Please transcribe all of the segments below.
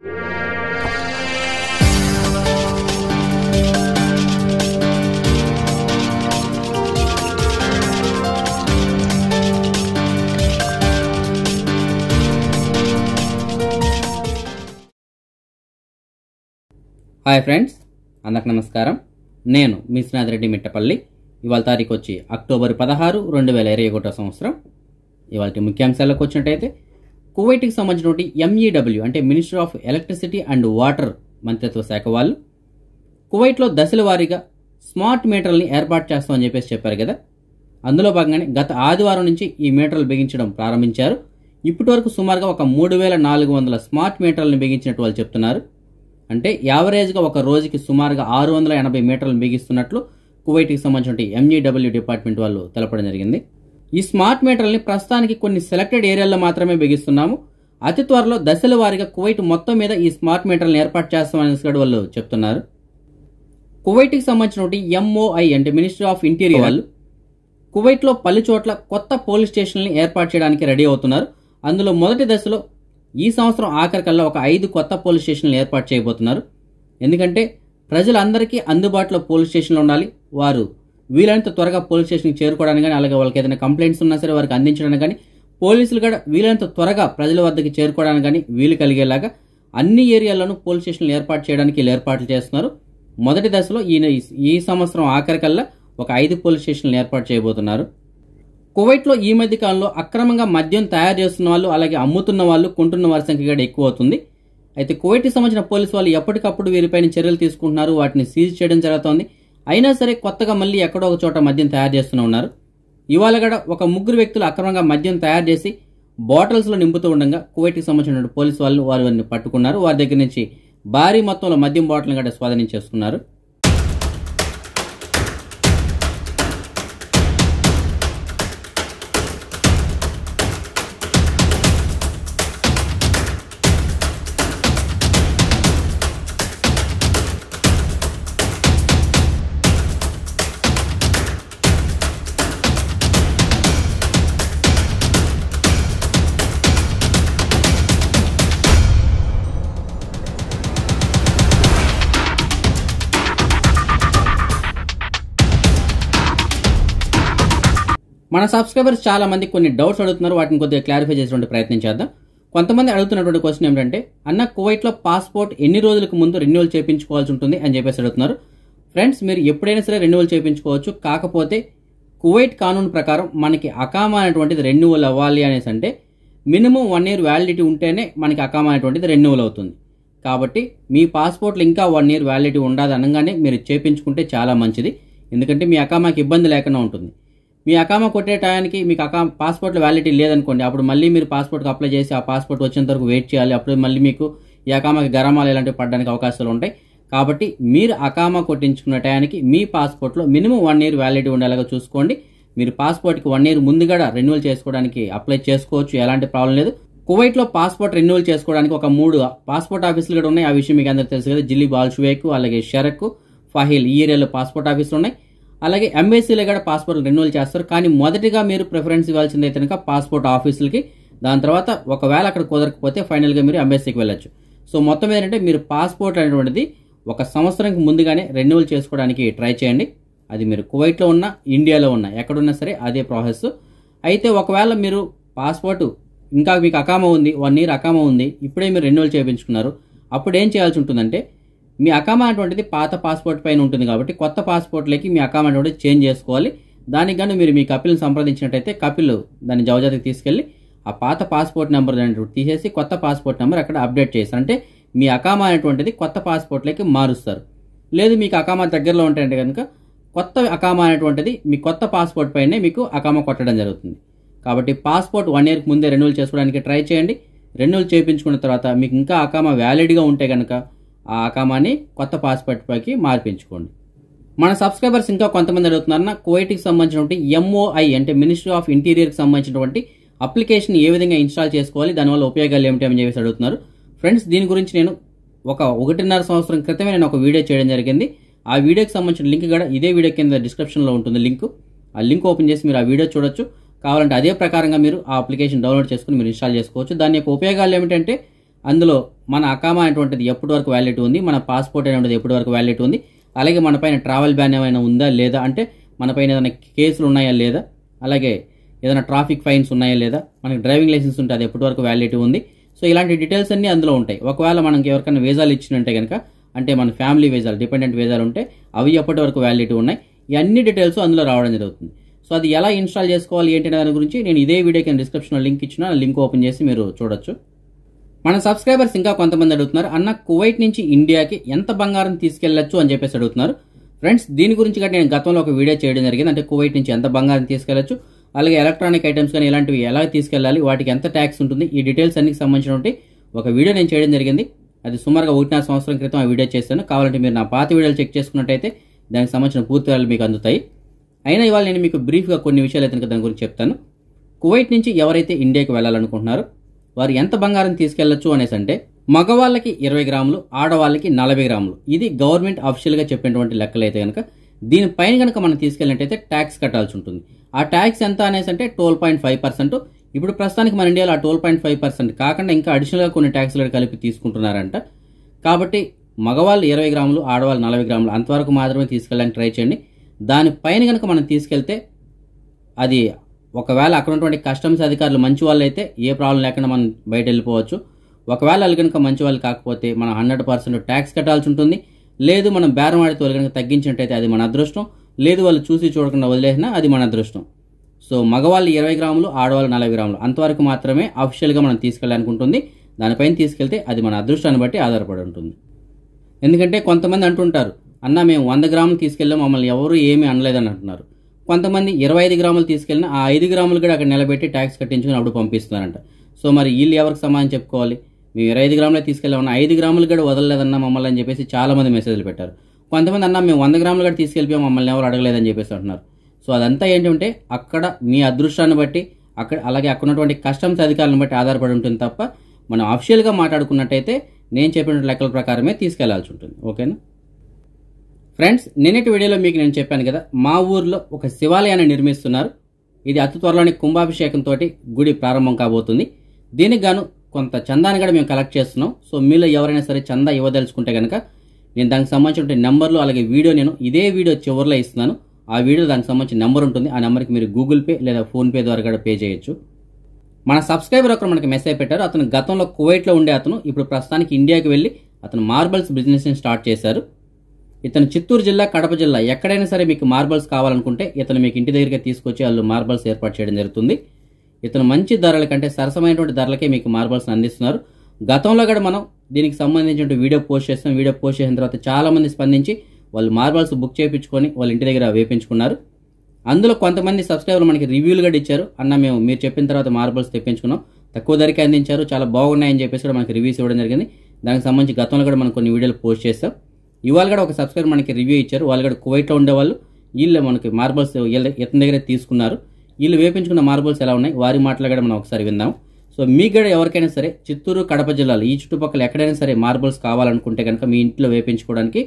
hi friends అందరికి నమస్కారం నేను మీ మిట్టపల్లి ఇవాళ తారీఖు వచ్చి అక్టోబర్ పదహారు రెండు వేల ఇరవై ఒకటో సంవత్సరం ఇవాళ ముఖ్యాంశాలకు వచ్చినట్టయితే కువైట్కి సంబంధించినటువంటి ఎంఈడబ్ల్యూ e అంటే minister of electricity and water మంత్రిత్వ శాఖ వాళ్ళు కువైట్లో దశల వారీగా స్మార్ట్ మీటర్లని ఏర్పాటు చేస్తామని చెప్పేసి చెప్పారు కదా అందులో భాగంగానే గత ఆదివారం నుంచి ఈ మీటర్లు బిగించడం ప్రారంభించారు ఇప్పటి వరకు సుమారుగా ఒక మూడు వేల నాలుగు వందల స్మార్ట్ మీటర్లను బిగించినట్టు వాళ్ళు చెప్తున్నారు అంటే యావరేజ్గా ఒక రోజుకి సుమారుగా ఆరు వందల ఎనభై మీటర్లు బిగిస్తున్నట్లు కువైట్కి సంబంధించిన ఎంఈడబ్ల్యూ e డిపార్ట్మెంట్ వాళ్ళు తెలపడం జరిగింది ఈ స్మార్ట్ మీటర్లని ప్రస్తుతానికి కొన్ని సెలెక్టెడ్ ఏరియాల్లో మాత్రమే బిగిస్తున్నాము అతి త్వరలో దశల వారీగా కువైట్ మొత్తం మీద ఈ స్మార్ట్ మీటర్లను ఏర్పాటు చేస్తామని వాళ్ళు చెప్తున్నారు కువైట్కి సంబంధించినటువంటి ఎంఓఐ అంటే మినిస్ట్రీ ఆఫ్ ఇంటీరియర్ వాళ్ళు కువైట్లో పలు చోట్ల కొత్త పోలీస్ స్టేషన్లను ఏర్పాటు చేయడానికి రెడీ అవుతున్నారు అందులో మొదటి దశలో ఈ సంవత్సరం ఆఖరికల్లా ఒక ఐదు కొత్త పోలీస్ స్టేషన్లు ఏర్పాటు చేయబోతున్నారు ఎందుకంటే ప్రజలందరికీ అందుబాటులో పోలీస్ స్టేషన్లు ఉండాలి వారు వీలైనంత త్వరగా పోలీస్ స్టేషన్కి చేరుకోవడానికి కానీ అలాగే వాళ్ళకి ఏదైనా కంప్లైంట్స్ ఉన్నా సరే వారికి అందించడానికి కానీ పోలీసులు కూడా వీలైనంత త్వరగా ప్రజల వద్దకి చేరుకోవడానికి కానీ వీలు కలిగేలాగా అన్ని ఏరియాల్లోనూ పోలీస్ స్టేషన్లు ఏర్పాటు చేయడానికి వీళ్ళు ఏర్పాట్లు చేస్తున్నారు మొదటి దశలో ఈయన ఈ సంవత్సరం ఆఖరికల్లా ఒక ఐదు పోలీస్ స్టేషన్లు ఏర్పాటు చేయబోతున్నారు కువైట్లో ఈ మధ్య కాలంలో అక్రమంగా మద్యం తయారు చేస్తున్న వాళ్ళు అలాగే అమ్ముతున్న వాళ్ళు కొంటున్న వారి సంఖ్య కూడా ఎక్కువ అవుతుంది అయితే కువైట్కి సంబంధించిన పోలీసు వాళ్ళు ఎప్పటికప్పుడు వీరిపైన చర్యలు తీసుకుంటున్నారు వాటిని సీజ్ చేయడం జరుగుతోంది అయినా సరే కొత్తగా మళ్ళీ ఎక్కడో ఒక చోట మద్యం తయారు చేస్తూనే ఉన్నారు ఇవాళ కూడా ఒక ముగ్గురు వ్యక్తులు అక్రమంగా మద్యం తయారు చేసి బాటిల్స్లో నింపుతూ ఉండగా కువైట్కి సంబంధించిన పోలీసు వాళ్ళు వారిని పట్టుకున్నారు వారి దగ్గర నుంచి భారీ మొత్తంలో మద్యం బాటిల్ని కూడా స్వాధీనం చేసుకున్నారు మన సబ్స్క్రైబర్స్ చాలా మంది కొన్ని డౌట్స్ అడుగుతున్నారు వాటిని కొద్దిగా క్లారిఫై చేసేటువంటి ప్రయత్నం చేద్దాం కొంతమంది అడుగుతున్నటువంటి క్వశ్చన్ ఏమిటంటే అన్న కువైట్లో పాస్పోర్ట్ ఎన్ని రోజులకు ముందు రెన్యువల్ చేయించుకోవాల్సి ఉంటుంది అని చెప్పేసి అడుగుతున్నారు ఫ్రెండ్స్ మీరు ఎప్పుడైనా సరే రెన్యువల్ చేయించుకోవచ్చు కాకపోతే కువైట్ కానూన్ ప్రకారం మనకి అకామా అనేటువంటిది రెన్యువల్ అవ్వాలి అనేసి అంటే మినిమం వన్ ఇయర్ వ్యాలిడిటీ ఉంటేనే మనకి అకామా అనేటువంటిది రెన్యువల్ అవుతుంది కాబట్టి మీ పాస్పోర్ట్లు ఇంకా వన్ ఇయర్ వ్యాలిడిటీ ఉండదు అనగానే మీరు చేయించుకుంటే చాలా మంచిది ఎందుకంటే మీ అకామాకి ఇబ్బంది లేకుండా ఉంటుంది మీ అకామ కొట్టే టయానికి మీకు అకా పాస్పోర్ట్ వ్యాలిటీ లేదనుకోండి అప్పుడు మళ్ళీ మీరు పాస్పోర్ట్కి అప్లై చేసి ఆ పాస్పోర్ట్ వచ్చేంత వరకు వెయిట్ చేయాలి అప్పుడు మళ్ళీ మీకు ఈ అకామాకి గరమాలు ఇలాంటివి పడడానికి అవకాశాలు ఉంటాయి కాబట్టి మీరు అకామా కొట్టించుకున్న టయానికి మీ పాస్పోర్ట్లో మినిమం వన్ ఇయర్ వ్యాలిడిటీ ఉండేలాగా చూసుకోండి మీరు పాస్పోర్ట్కి వన్ ఇయర్ ముందుగా రెన్యువల్ చేసుకోవడానికి అప్లై చేసుకోవచ్చు ఎలాంటి ప్రాబ్లం లేదు కువైట్లో పాస్పోర్ట్ రెన్యువల్ చేసుకోవడానికి ఒక మూడు పాస్పోర్ట్ ఆఫీసులు కూడా ఉన్నాయి ఆ విషయం మీకు అందరికీ తెలుసు కదా జిల్లీ బాల్షువేకు అలాగే షరక్ ఫహిల్ ఈ ఏరియాలో పాస్పోర్ట్ ఆఫీసులు ఉన్నాయి అలాగే ఎంబీసీలో కూడా పాస్పోర్ట్లు రెన్యువల్ చేస్తారు కానీ మొదటిగా మీరు ప్రిఫరెన్స్ ఇవ్వాల్సింది అయితే కనుక పాస్పోర్ట్ ఆఫీసులకి దాని తర్వాత ఒకవేళ అక్కడ కుదరకపోతే ఫైనల్గా మీరు ఎంబీసీకి వెళ్ళొచ్చు సో మొత్తం ఏంటంటే మీరు పాస్పోర్ట్ అనేటువంటిది ఒక సంవత్సరంకి ముందుగానే రెన్యువల్ చేసుకోవడానికి ట్రై చేయండి అది మీరు కువైట్లో ఉన్నా ఇండియాలో ఉన్నా ఎక్కడున్నా సరే అదే ప్రాసెస్ అయితే ఒకవేళ మీరు పాస్పోర్టు ఇంకా మీకు అకామ ఉంది వన్ ఇయర్ అకామ ఉంది ఇప్పుడే మీరు రెన్యువల్ చేయించుకున్నారు అప్పుడు ఏం చేయాల్సి ఉంటుందంటే మీ అకామా అటువంటిది పాత పాస్పోర్ట్ పైన ఉంటుంది కాబట్టి కొత్త పాస్పోర్ట్లకి మీ అకామా అటువంటిది చేంజ్ చేసుకోవాలి దానికి కానీ మీరు మీ కపిల్ని సంప్రదించినట్టయితే కపిల్ దాన్ని జవజాతికి తీసుకెళ్ళి ఆ పాత పాస్పోర్ట్ నెంబర్ అనేటువంటి తీసేసి కొత్త పాస్పోర్ట్ నెంబర్ అక్కడ అప్డేట్ చేస్తారు అంటే మీ అకామా అనేటువంటిది కొత్త పాస్పోర్ట్లకి మారుస్తారు లేదు మీకు అకామా దగ్గరలో ఉంటాయంటే కనుక కొత్త అకామా అనేటువంటిది మీ కొత్త పాస్పోర్ట్ పైనే మీకు అకామా కొట్టడం జరుగుతుంది కాబట్టి పాస్పోర్ట్ వన్ ఇయర్కి ముందే రెన్యువల్ చేసుకోవడానికి ట్రై చేయండి రెన్యువల్ చేయించుకున్న తర్వాత మీకు ఇంకా అకామా వ్యాలిడ్గా ఉంటే కనుక ఆ అకామాని కొత్త పాస్పోర్ట్ పైకి మార్పించుకోండి మన సబ్స్క్రైబర్స్ ఇంకా కొంతమంది అడుగుతున్నారన్న కి సంబంధించినటువంటి ఎంఓఐ అంటే మినిస్ట్రీ ఆఫ్ ఇంటీరియర్కి సంబంధించినటువంటి అప్లికేషన్ ఏ విధంగా ఇన్స్టాల్ చేసుకోవాలి దానివల్ల ఉపయోగాలు ఏమిటి అని చెప్పేసి అడుగుతున్నారు ఫ్రెండ్స్ దీని గురించి నేను ఒక ఒకటిన్నర సంవత్సరం క్రితమే నేను ఒక వీడియో చేయడం జరిగింది ఆ వీడియోకి సంబంధించిన లింక్ కూడా ఇదే వీడియో కింద డిస్క్రిప్షన్లో ఉంటుంది లింక్ ఆ లింక్ ఓపెన్ చేసి మీరు ఆ వీడియో చూడొచ్చు కావాలంటే అదే ప్రకారంగా మీరు ఆ అప్లికేషన్ డౌన్లోడ్ చేసుకుని మీరు ఇన్స్టాల్ చేసుకోవచ్చు దాని యొక్క ఉపయోగాలు ఏమిటంటే అందులో మన అకామా అనేటువంటిది ఎప్పటి వరకు వ్యాలిడిటీ ఉంది మన పాస్పోర్ట్ అనేటువంటిది ఎప్పటి వరకు వ్యాలిడిటీ ఉంది అలాగే మనపైన ట్రావెల్ బ్యాన్ ఏమైనా ఉందా లేదా అంటే మనపైన ఏదైనా కేసులు ఉన్నాయా లేదా అలాగే ఏదైనా ట్రాఫిక్ ఫైన్స్ ఉన్నాయా లేదా మనకి డ్రైవింగ్ లైసెన్స్ ఉంటే అది ఎప్పటి వరకు వ్యాలిడిటీ ఉంది సో ఇలాంటి డీటెయిల్స్ అన్నీ అందులో ఉంటాయి ఒకవేళ మనకి ఎవరికైనా వీజాలు ఇచ్చినట్టే కనుక అంటే మన ఫ్యామిలీ వీజాలు డిపెండెంట్ వీజాలు ఉంటే అవి ఎప్పటి వరకు వ్యాలిడిటీ ఉన్నాయి అన్ని డీటెయిల్స్ అందులో రావడం జరుగుతుంది సో అది ఎలా ఇన్స్టాల్ చేసుకోవాలి ఏంటి దాని గురించి నేను ఇదే వీడియోకి కింద డిస్క్రిప్షన్లో లింక్ ఇచ్చిన లింక్ ఓపెన్ చేసి మీరు చూడొచ్చు మన సబ్స్క్రైబర్స్ ఇంకా కొంతమంది అడుగుతున్నారు అన్న కువైట్ నుంచి ఇండియాకి ఎంత బంగారం తీసుకెళ్లొచ్చు అని చెప్పేసి అడుగుతున్నారు ఫ్రెండ్స్ దీని గురించి కంటే నేను గతంలో ఒక వీడియో చేయడం జరిగింది అంటే కువైట్ నుంచి ఎంత బంగారం తీసుకెళ్లొచ్చు అలాగే ఎలక్ట్రానిక్ ఐటమ్స్ కానీ ఇలాంటివి ఎలా తీసుకెళ్ళాలి వాటికి ఎంత ట్యాక్స్ ఉంటుంది ఈ డీటెయిల్స్ అన్నికి సంబంధించినటువంటి ఒక వీడియో నేను చేయడం జరిగింది అది సుమారుగా ఒకటిన సంవత్సరం క్రితం ఆ వీడియో చేశాను కావాలంటే మీరు నా పాత వీడియోలు చెక్ చేసుకున్నట్టయితే దానికి సంబంధించిన పూర్తివాళ్ళు మీకు అందుతాయి అయినా ఇవాళ నేను మీకు బ్రీఫ్గా కొన్ని విషయాలు అయితే దాని గురించి చెప్తాను కువైట్ నుంచి ఎవరైతే ఇండియాకి వెళ్ళాలనుకుంటున్నారో వారు ఎంత బంగారం తీసుకెళ్లొచ్చు అనేసి అంటే మగవాళ్ళకి ఇరవై గ్రాములు ఆడవాళ్ళకి నలభై గ్రాములు ఇది గవర్నమెంట్ అఫీషియల్గా చెప్పినటువంటి లెక్కలైతే కనుక దీనిపైన కనుక మనం తీసుకెళ్ళినట్టయితే ట్యాక్స్ కట్టాల్సి ఉంటుంది ఆ ట్యాక్స్ ఎంత అనేసి అంటే ట్వెల్వ్ పాయింట్ ఫైవ్ పర్సెంట్ ఇప్పుడు ప్రస్తుతానికి మన ఇండియాలో ఆ ట్వెల్వ్ పాయింట్ ఫైవ్ పర్సెంట్ కాకుండా ఇంకా అడిషనల్గా కొన్ని ట్యాక్స్లు కలిపి తీసుకుంటున్నారంట కాబట్టి మగవాళ్ళు ఇరవై గ్రాములు ఆడవాళ్ళు నలభై గ్రాములు అంతవరకు మాత్రమే తీసుకెళ్ళడానికి ట్రై చేయండి దానిపైన కనుక మనం తీసుకెళ్తే అది ఒకవేళ అక్కడ ఉన్నటువంటి కస్టమ్స్ అధికారులు మంచి వాళ్ళు అయితే ఏ ప్రాబ్లం లేకుండా మనం బయట వెళ్ళిపోవచ్చు ఒకవేళ వాళ్ళు కనుక మంచి వాళ్ళు కాకపోతే మనం హండ్రెడ్ పర్సెంట్ ట్యాక్స్ కట్టాల్సి ఉంటుంది లేదు మనం బేరం ఆడితే వాళ్ళు కనుక తగ్గించినట్టయితే అది మన అదృష్టం లేదు వాళ్ళు చూసి చూడకుండా వదిలేసినా అది మన అదృష్టం సో మగవాళ్ళు ఇరవై గ్రాములు ఆడవాళ్ళు నలభై గ్రాములు అంతవరకు మాత్రమే అఫీషియల్గా మనం తీసుకెళ్ళాలనుకుంటుంది దానిపైన తీసుకెళ్తే అది మన అదృష్టాన్ని బట్టి ఆధారపడి ఉంటుంది ఎందుకంటే కొంతమంది అంటుంటారు అన్న మేము వంద గ్రాములు తీసుకెళ్ళాం మమ్మల్ని ఎవరు ఏమీ అనలేదని అంటున్నారు కొంతమంది ఇరవై ఐదు గ్రాములు తీసుకెళ్ళిన ఆ ఐదు గ్రాములు కూడా అక్కడ నిలబెట్టి ట్యాక్స్ కట్టించుకుని అప్పుడు పంపిస్తున్నారంట సో మరి వీళ్ళు ఎవరికి సమాధానం చెప్పుకోవాలి మేము ఇరవై ఐదు గ్రాములే తీసుకెళ్ళామన్నా ఐదు గ్రాములు కూడా వదలలేదన్న మమ్మల్ని అని చెప్పేసి చాలామంది మెసేజ్లు పెట్టారు కొంతమంది అన్న మేము వంద గ్రాములు కూడా తీసుకెళ్ళిపోయాం మమ్మల్ని ఎవరు అడగలేదని చెప్పేసి అంటున్నారు సో అదంతా ఏంటంటే అక్కడ మీ అదృష్టాన్ని బట్టి అక్కడ అలాగే అక్కడ ఉన్నటువంటి కస్టమ్స్ అధికారులను బట్టి ఆధారపడి ఉంటుంది తప్ప మనం అఫీషియల్గా మాట్లాడుకున్నట్టయితే నేను చెప్పిన లెక్కల ప్రకారమే తీసుకెళ్లాల్సి ఉంటుంది ఓకేనా ఫ్రెండ్స్ నిన్నటి వీడియోలో మీకు నేను చెప్పాను కదా మా ఊర్లో ఒక శివాలయాన్ని నిర్మిస్తున్నారు ఇది అతి త్వరలోనే కుంభాభిషేకంతో గుడి ప్రారంభం కాబోతుంది దీనికి గాను కొంత చందాన్ని కూడా మేము కలెక్ట్ చేస్తున్నాం సో మీలో ఎవరైనా సరే చందా ఇవ్వదలుచుకుంటే కనుక నేను దానికి సంబంధించిన నెంబర్లు అలాగే వీడియో నేను ఇదే వీడియో చివరిలో ఇస్తున్నాను ఆ వీడియో దానికి సంబంధించిన నెంబర్ ఉంటుంది ఆ నెంబర్కి మీరు గూగుల్ పే లేదా ఫోన్పే ద్వారా కూడా పే చేయొచ్చు మన సబ్స్క్రైబర్ ఒకరు మనకి మెసేజ్ పెట్టారు అతను గతంలో కువైట్లో ఉండే అతను ఇప్పుడు ప్రస్తుతానికి ఇండియాకి వెళ్ళి అతను మార్బల్స్ బిజినెస్ని స్టార్ట్ చేశారు ఇతను చిత్తూరు జిల్లా కడప జిల్లా ఎక్కడైనా సరే మీకు మార్బల్స్ కావాలనుకుంటే ఇతను మీకు ఇంటి దగ్గరికి తీసుకొచ్చి వాళ్ళు మార్బల్స్ ఏర్పాటు చేయడం జరుగుతుంది ఇతను మంచి ధరల కంటే సరసమైనటువంటి ధరలకే మీకు మార్బల్స్ అందిస్తున్నారు గతంలో కూడా మనం దీనికి సంబంధించిన వీడియో పోస్ట్ చేస్తాం వీడియో పోస్ట్ చేసిన తర్వాత చాలామంది స్పందించి వాళ్ళు మార్బల్స్ బుక్ చేయించుకొని వాళ్ళ ఇంటి దగ్గర వేపించుకున్నారు అందులో కొంతమంది సబ్స్క్రైబర్లు మనకి రివ్యూలు కూడా ఇచ్చారు అన్న మేము మీరు చెప్పిన తర్వాత మార్బల్స్ తెప్పించుకున్నాం తక్కువ ధరకే అందించారు చాలా బాగున్నాయని చెప్పేసి కూడా మనకి రివ్యూస్ ఇవ్వడం జరిగింది దానికి సంబంధించి గతంలో కూడా మనం కొన్ని వీడియోలు పోస్ట్ చేస్తాం ఇవాళ కూడా ఒక సబ్స్క్రైబర్ మనకి రివ్యూ ఇచ్చారు వాళ్ళు కూడా కువైట్లో ఉండేవాళ్ళు వీళ్ళు మనకి మార్బల్స్ ఇతని దగ్గరే తీసుకున్నారు వీళ్ళు వేపించుకున్న మార్బల్స్ ఎలా ఉన్నాయి వారి మాటలు కూడా మనం ఒకసారి విందాం సో మీకు కూడా ఎవరికైనా సరే చిత్తూరు కడప జిల్లాలో ఈ చుట్టుపక్కల ఎక్కడైనా సరే మార్బల్స్ కావాలనుకుంటే కనుక మీ ఇంట్లో వేపించుకోవడానికి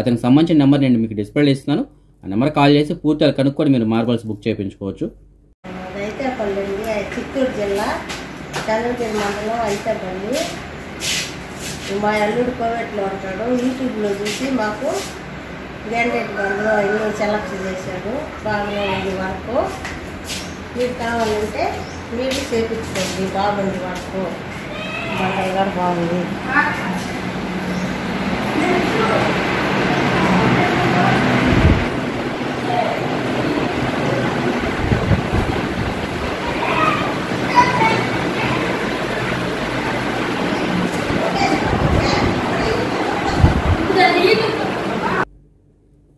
అతనికి సంబంధించిన నెంబర్ నేను మీకు డిస్ప్లే ఇస్తున్నాను ఆ నెంబర్ కాల్ చేసి పూర్తి కనుక్కొని మీరు మార్బల్స్ బుక్ చేయించుకోవచ్చు చిత్తూరు జిల్లా మండలం మా అల్లుడు కోవెట్లో ఉంటాడు యూట్యూబ్లో చూసి మాకు గ్యాండెట్ బండ్లో ఇల్లు సెలెక్ట్ చేశాడు బాగానే ఉంది వరకు మీరు కావాలంటే మీరు చేపించుకోండి బాగుంది వరకు బాగుంది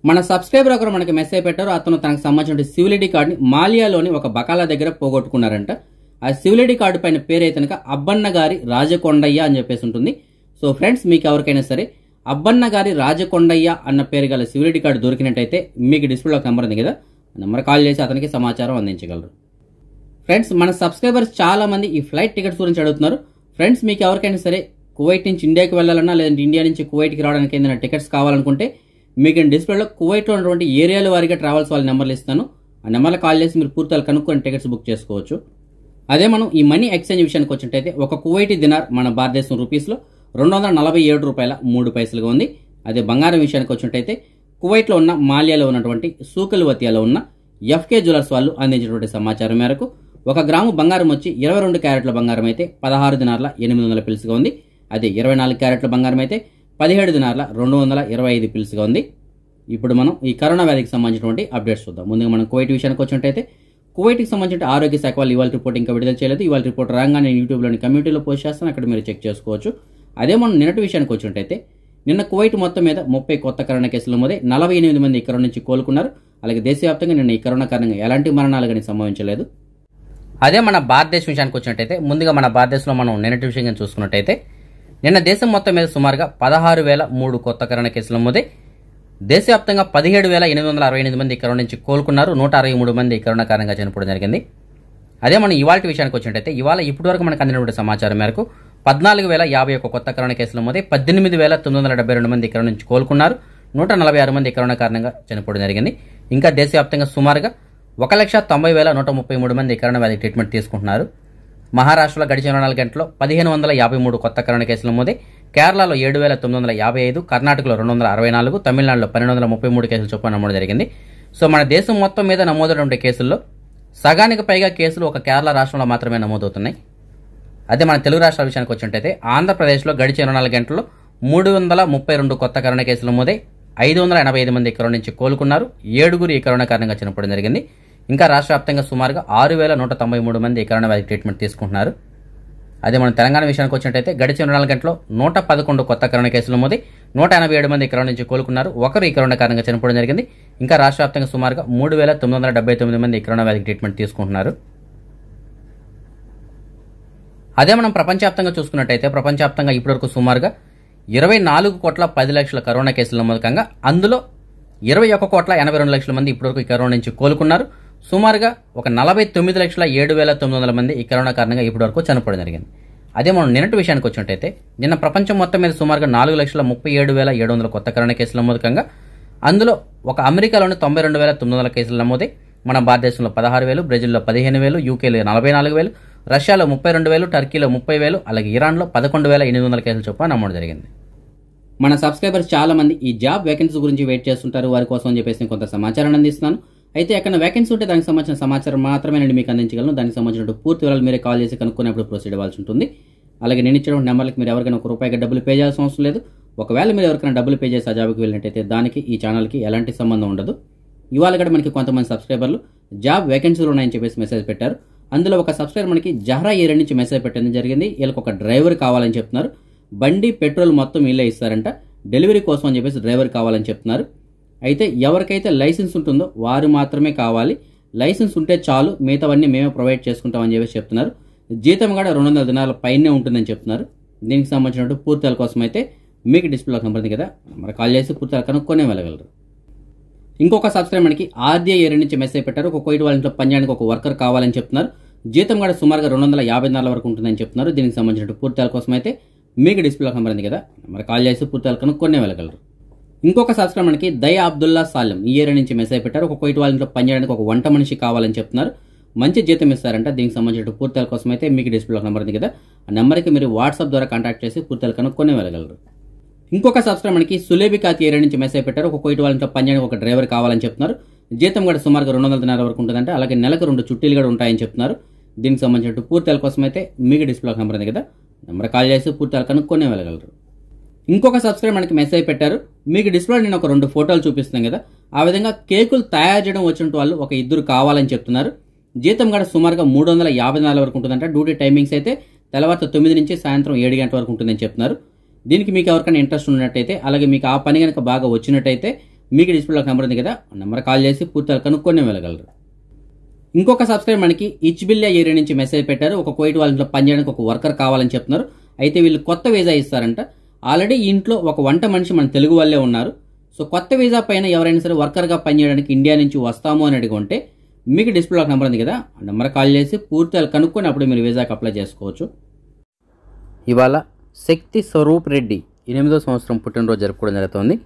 మన సబ్స్క్రైబర్ ఒకరు మనకి మెసేజ్ పెట్టారు అతను తనకు సంబంధించిన సివిల్ ఐడి కార్డుని మాలియాలోని ఒక బకాలా దగ్గర పోగొట్టుకున్నారంట ఆ సివిల్ ఐడి కార్డు పైన పేరు అయితే అబ్బన్న గారి రాజకొండయ్య అని చెప్పేసి ఉంటుంది సో ఫ్రెండ్స్ మీకు ఎవరికైనా సరే అబ్బన్న గారి రాజకొండయ్య అన్న పేరు గల సివిల్ ఐడి కార్డు దొరికినట్టయితే మీకు డిస్ప్లేలో ఒక నెంబర్ ఉంది కదా నెంబర్ కాల్ చేసి అతనికి సమాచారం అందించగలరు ఫ్రెండ్స్ మన సబ్స్క్రైబర్స్ చాలా మంది ఈ ఫ్లైట్ టికెట్స్ గురించి అడుగుతున్నారు ఫ్రెండ్స్ మీకు ఎవరికైనా సరే కువైట్ నుంచి ఇండియాకి వెళ్ళాలన్నా లేదంటే ఇండియా నుంచి కువైట్కి రావడానికి ఏదైనా టికెట్స్ కావాలనుకుంటే మీకు నేను డిస్ప్లేలో కువైట్లో ఉన్నటువంటి ఏరియాల వారిగా ట్రావెల్స్ వాళ్ళ నెంబర్లు ఇస్తాను ఆ నెంబర్లో కాల్ చేసి మీరు పూర్తిగా కనుక్కొని టికెట్స్ బుక్ చేసుకోవచ్చు అదే మనం ఈ మనీ ఎక్స్చేంజ్ విషయానికి వచ్చినట్టయితే ఒక కువైటి దినార్ మన భారతదేశం రూపీస్లో రెండు వందల నలభై ఏడు రూపాయల మూడు పైసలుగా ఉంది అదే బంగారం విషయానికి వచ్చినట్టయితే కువైట్లో ఉన్న మాల్యాలో ఉన్నటువంటి వతియాలో ఉన్న ఎఫ్కే జ్యువెలర్స్ వాళ్ళు అందించినటువంటి సమాచారం మేరకు ఒక గ్రాము బంగారం వచ్చి ఇరవై రెండు క్యారెట్ల బంగారం అయితే పదహారు దినార్ల ఎనిమిది వందల పిలుసుగా ఉంది అదే ఇరవై నాలుగు క్యారెట్ల బంగారం అయితే పదిహేడు దినార్ల రెండు వందల ఇరవై ఐదు పిల్స్గా ఉంది ఇప్పుడు మనం ఈ కరోనా వ్యాధికి సంబంధించినటువంటి అప్డేట్స్ చూద్దాం ముందుగా మనం కోవిట్ విషయానికి వచ్చినట్టయితే కువైట్కి సంబంధించిన ఆరోగ్య శాఖ వాళ్ళు ఇవాళ రిపోర్ట్ ఇంకా విడుదల చేయలేదు ఇవాళ రిపోర్ట్ రాగానే నేను యూట్యూబ్లోని కమ్యూనిటీలో పోస్ట్ చేస్తాను అక్కడ మీరు చెక్ చేసుకోవచ్చు అదే మనం నిన్నటి విషయానికి వచ్చినట్టయితే నిన్న కువైట్ మొత్తం మీద ముప్పై కొత్త కరోనా కేసులు మొదలై నలభై ఎనిమిది మంది కరోనా నుంచి కోలుకున్నారు అలాగే దేశవ్యాప్తంగా నిన్న ఈ కరోనా కారణంగా ఎలాంటి మరణాలు కానీ సంభవించలేదు అదే మన భారతదేశం విషయానికి వచ్చినట్టయితే ముందుగా మన భారతదేశంలో మనం నిన్నటి విషయం చూసుకున్నట్టయితే నిన్న దేశం మొత్తం మీద సుమారుగా పదహారు వేల మూడు కొత్త కరోనా కేసులు నమోదై దేశవ్యాప్తంగా పదిహేడు వేల ఎనిమిది వందల అరవై ఎనిమిది మంది కరోనా నుంచి కోలుకున్నారు నూట అరవై మూడు మంది కరోనా కారణంగా చనిపోవడం జరిగింది అదే మనం ఇవాళ విషయానికి వచ్చినట్టయితే ఇవాళ ఇప్పటివరకు మనకు అందినటువంటి సమాచారం మేరకు పద్నాలుగు వేల యాభై ఒక్క కొత్త కరోనా కేసులు నమోదై పద్దెనిమిది వేల తొమ్మిది వందల డెబ్బై రెండు మంది కరోనా నుంచి కోలుకున్నారు నూట నలభై ఆరు మంది కరోనా కారణంగా చనిపోవడం జరిగింది ఇంకా దేశవ్యాప్తంగా సుమారుగా ఒక లక్ష తొంభై వేల నూట ముప్పై మూడు మంది కరోనా వ్యాధి ట్రీట్మెంట్ తీసుకుంటున్నారు మహారాష్ట్రలో గడిచిన ఇరవై నాలుగు గంటల్లో పదిహేను వందల యాభై మూడు కొత్త కరోనా కేసులు నమోదై కేరళలో ఏడు వేల తొమ్మిది వందల యాభై ఐదు కర్ణాటకలో రెండు వందల అరవై నాలుగు తమిళనాడులో పన్నెండు వందల ముప్పై మూడు కేసులు చొప్పున నమోదు జరిగింది సో మన దేశం మొత్తం మీద ఉండే కేసుల్లో సగానికి పైగా కేసులు ఒక కేరళ రాష్ట్రంలో మాత్రమే నమోదవుతున్నాయి అదే మన తెలుగు రాష్ట్రాల విషయానికి వచ్చినట్టయితే ఆంధ్రప్రదేశ్లో గడిచిన ఇరవై నాలుగు గంటల్లో మూడు వందల ముప్పై రెండు కొత్త కరోనా కేసులు నమోదై ఐదు వందల ఎనభై ఐదు మంది కరోనా నుంచి కోలుకున్నారు ఏడుగురు ఈ కరోనా కారణంగా చనిపోవడం జరిగింది ఇంకా రాష్ట్ర వ్యాప్తంగా సుమారుగా ఆరు వేల నూట తొంభై మూడు మంది కరోనా వ్యాధి ట్రీట్మెంట్ తీసుకుంటున్నారు అదే మనం తెలంగాణ విషయానికి వచ్చినట్టయితే గడిచిన నాలుగు గంటలో నూట పదకొండు కొత్త కరోనా కేసులు మోది నూట ఎనభై ఏడు మంది కరోనా నుంచి కోలుకున్నారు ఒకరు ఈ కరోనా కారణంగా చనిపోవడం జరిగింది ఇంకా రాష్ట్ర వ్యాప్తంగా సుమారుగా మూడు వేల తొమ్మిది వందల డెబ్బై తొమ్మిది మంది కరోనా వ్యాధి ట్రీట్మెంట్ తీసుకుంటున్నారు అదే మనం ప్రపంచవ్యాప్తంగా చూసుకున్నట్టయితే ప్రపంచవ్యాప్తంగా ఇప్పటివరకు సుమారుగా ఇరవై నాలుగు కోట్ల పది లక్షల కరోనా కేసుల మూలకంగా అందులో ఇరవై ఒక్క కోట్ల ఎనభై రెండు లక్షల మంది ఇప్పటివరకు ఈ కరోనా నుంచి కోలుకున్నారు సుమారుగా ఒక నలభై తొమ్మిది లక్షల ఏడు వేల తొమ్మిది వందల మంది ఈ కరోనా కారణంగా ఇప్పటి వరకు చనిపోవడం జరిగింది అదే మనం నిన్నటి విషయానికి వచ్చినట్టయితే నిన్న ప్రపంచం మొత్తం మీద సుమారుగా నాలుగు లక్షల ముప్పై ఏడు వేల ఏడు వందల కొత్త కరోనా కేసులు నమోదు కాగా అందులో ఒక అమెరికాలోని తొంభై రెండు వేల తొమ్మిది వందల కేసులు నమోదై మన భారతదేశంలో పదహారు వేలు బ్రెజిల్లో పదిహేను వేలు యూకేలో నలభై నాలుగు వేలు రష్యాలో ముప్పై రెండు వేలు టర్కీలో ముప్పై వేలు అలాగే ఇరాన్లో పదకొండు వేల ఎనిమిది వందల కేసులు చొప్పున నమోదు జరిగింది మన సబ్స్క్రైబర్స్ మంది ఈ జాబ్ వేకెన్సీ గురించి వెయిట్ చేస్తుంటారు వారి కోసం అని చెప్పేసి కొంత సమాచారాన్ని అందిస్తున్నాను అయితే ఎక్కడ వేకెన్సీ ఉంటే దానికి సంబంధించిన సమాచారం మాత్రమే నేను మీకు అందించగలను దానికి సంబంధించిన పూర్తి వివరాలు మీరే కాల్ చేసి కనుక్కునేప్పుడు ప్రొసీడ్ అవ్వాల్సి ఉంటుంది అలాగే నేను ఇచ్చిన నెంబర్లకు మీరు ఎవరికైనా ఒక రూపాయికి డబ్బులు పే చేయాల్సిన అవసరం లేదు ఒకవేళ మీరు ఎవరికైనా డబ్బులు పే చేసి ఆ జాబ్కి వెళ్ళినట్టయితే దానికి ఈ ఛానల్కి ఎలాంటి సంబంధం ఉండదు ఇవాళ కూడా మనకి కొంతమంది సబ్స్క్రైబర్లు జాబ్ వేకెన్సీలు ఉన్నాయని చెప్పేసి మెసేజ్ పెట్టారు అందులో ఒక సబ్స్క్రైబర్ మనకి జహరా ఏరియా నుంచి మెసేజ్ పెట్టడం జరిగింది వీళ్ళకి ఒక డ్రైవర్ కావాలని చెప్తున్నారు బండి పెట్రోల్ మొత్తం వీళ్ళే ఇస్తారంట డెలివరీ కోసం అని చెప్పేసి డ్రైవర్ కావాలని చెప్తున్నారు అయితే ఎవరికైతే లైసెన్స్ ఉంటుందో వారు మాత్రమే కావాలి లైసెన్స్ ఉంటే చాలు మిగతావన్నీ మేమే ప్రొవైడ్ చేసుకుంటామని చెప్పేసి చెప్తున్నారు జీతం కూడా రెండు వందల దినాల పైనే ఉంటుందని చెప్తున్నారు దీనికి సంబంధించినట్టు పూర్తాల కోసం అయితే మీకు డిస్ప్లే కనపడింది కదా మరి కాల్ చేసి పూర్తాలు కనుక్కొనే వెళ్ళగలరు ఇంకొక సబ్స్క్రైబ్ మనకి ఆర్డీఐ ఏరియా నుంచి మెసేజ్ పెట్టారు ఒక కోయిట్ వాళ్ళ ఇంట్లో పనిచేయడానికి ఒక వర్కర్ కావాలని చెప్తున్నారు జీతం కూడా సుమారుగా రెండు వందల యాభై నాలుగు వరకు ఉంటుందని చెప్తున్నారు దీనికి సంబంధించినట్టు పూర్తాల కోసం అయితే మీకు డిస్ప్లే కనబడింది కదా మరి కాల్ చేసి పూర్తాలు కనుక్కొనే వెళ్ళగలరు ఇంకొక సబ్స్క్రైబ్ మనకి దయ అబ్దుల్లా సాలెం ఈ ఏరియా నుంచి మెసేజ్ పెట్టారు ఒక కోయిట్ వాళ్ళ ఇంట్లో పనిచేయడానికి ఒక వంట మనిషి కావాలని చెప్తున్నారు మంచి జీతం ఇస్తారంట దీనికి సంబంధించిన పూర్తల కోసం అయితే మీకు డిస్ప్లే నెంబర్ ఉంది కదా ఆ నెంబర్కి మీరు వాట్సాప్ ద్వారా కాంటాక్ట్ చేసి పూర్తలు కనుక్కొని వెళ్ళగలరు ఇంకొక సబ్స్క్రైబ్ మనకి సులేబి కాతి ఏరియా నుంచి మెసేజ్ పెట్టారు ఒక కోయిట్ వాళ్ళ ఇంట్లో పనిచేయడానికి ఒక డ్రైవర్ కావాలని చెప్తున్నారు జీతం కూడా సుమారుగా రెండు వందల నెల వరకు ఉంటుందంటే అలాగే నెలకు రెండు చుట్టీలు కూడా ఉంటాయని చెప్తున్నారు దీనికి సంబంధించిన పూర్తల కోసం అయితే మీకు డిస్ప్లే నెంబర్ ఉంది కదా నెంబర్ కాల్ చేసి పూర్తలు కనుక్కొని వెళ్ళగలరు ఇంకొక సబ్స్క్రైబ్ మనకి మెసేజ్ పెట్టారు మీకు డిస్ప్లే నేను ఒక రెండు ఫోటోలు చూపిస్తున్నాను కదా ఆ విధంగా కేకులు తయారు చేయడం వచ్చిన వాళ్ళు ఒక ఇద్దరు కావాలని చెప్తున్నారు జీతం గడ సుమారుగా మూడు వందల యాభై నాలుగు వరకు ఉంటుందంట డ్యూటీ టైమింగ్స్ అయితే తెల్లవారుతో తొమ్మిది నుంచి సాయంత్రం ఏడు గంటల వరకు ఉంటుందని చెప్తున్నారు దీనికి మీకు ఎవరికైనా ఇంట్రెస్ట్ ఉన్నట్టయితే అలాగే మీకు ఆ పని కనుక బాగా వచ్చినట్టయితే మీకు డిస్ప్లేలో నెంబర్ ఉంది కదా నెంబర్ కాల్ చేసి పూర్తిగా కనుక్కొని వెళ్ళగలరు ఇంకొక సబ్స్క్రైబ్ మనకి ఇచ్బిల్లా ఏరియా నుంచి మెసేజ్ పెట్టారు ఒక కోయిట్ వాళ్ళ ఇంట్లో పనిచేయడానికి ఒక వర్కర్ కావాలని చెప్తున్నారు అయితే వీళ్ళు కొత్త వీజా ఇస్తారంట ఆల్రెడీ ఇంట్లో ఒక వంట మనిషి మన తెలుగు వాళ్ళే ఉన్నారు సో కొత్త వీసా పైన ఎవరైనా సరే వర్కర్గా పనిచేయడానికి ఇండియా నుంచి వస్తాము అని అడుగుంటే మీకు డిస్ప్లే నెంబర్ ఉంది కదా ఆ నెంబర్ కాల్ చేసి పూర్తి కనుక్కొని అప్పుడు మీరు వీసాకి అప్లై చేసుకోవచ్చు ఇవాళ శక్తి స్వరూప్ రెడ్డి ఎనిమిదో సంవత్సరం పుట్టినరోజు జరుపుకోవడం జరుగుతుంది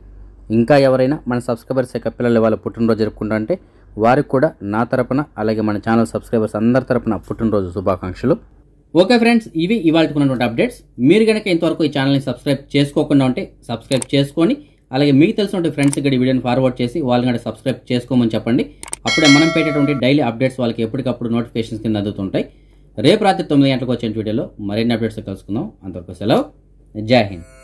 ఇంకా ఎవరైనా మన సబ్స్క్రైబర్స్ యొక్క పిల్లలు ఇవాళ పుట్టినరోజు జరుపుకుంటారంటే వారికి కూడా నా తరపున అలాగే మన ఛానల్ సబ్స్క్రైబర్స్ అందరి తరపున పుట్టినరోజు శుభాకాంక్షలు ఓకే ఫ్రెండ్స్ ఇవి ఉన్నటువంటి అప్డేట్స్ మీరు కనుక ఇంతవరకు ఈ ఛానల్ని సబ్స్క్రైబ్ చేసుకోకుండా ఉంటే సబ్స్క్రైబ్ చేసుకొని అలాగే మీకు తెలిసిన ఫ్రెండ్స్ ఇక్కడ వీడియోని ఫార్వర్డ్ చేసి వాళ్ళని కూడా సబ్స్క్రైబ్ చేసుకోమని చెప్పండి అప్పుడే మనం పెట్టేటువంటి డైలీ అప్డేట్స్ వాళ్ళకి ఎప్పటికప్పుడు నోటిఫికేషన్స్ కింద అందుతుంటాయి రేపు రాత్రి తొమ్మిది గంటలకు వచ్చే వీడియోలో మరిన్ని అప్డేట్స్ కలుసుకుందాం అంతవరకు సెలవు జై హింద్